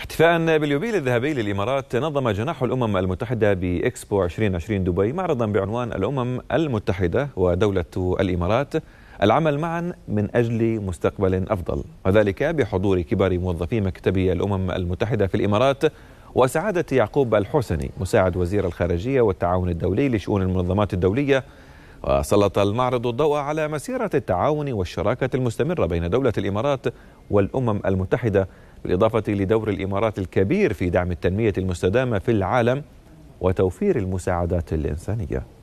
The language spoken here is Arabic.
احتفاء باليوبيل الذهبي للإمارات نظم جناح الأمم المتحدة بإكسبو 2020 دبي معرضا بعنوان الأمم المتحدة ودولة الإمارات العمل معا من أجل مستقبل أفضل وذلك بحضور كبار موظفي مكتب الأمم المتحدة في الإمارات وسعادة يعقوب الحسني مساعد وزير الخارجية والتعاون الدولي لشؤون المنظمات الدولية وسلط المعرض الضوء على مسيرة التعاون والشراكة المستمرة بين دولة الإمارات والأمم المتحدة بالإضافة لدور الإمارات الكبير في دعم التنمية المستدامة في العالم وتوفير المساعدات الإنسانية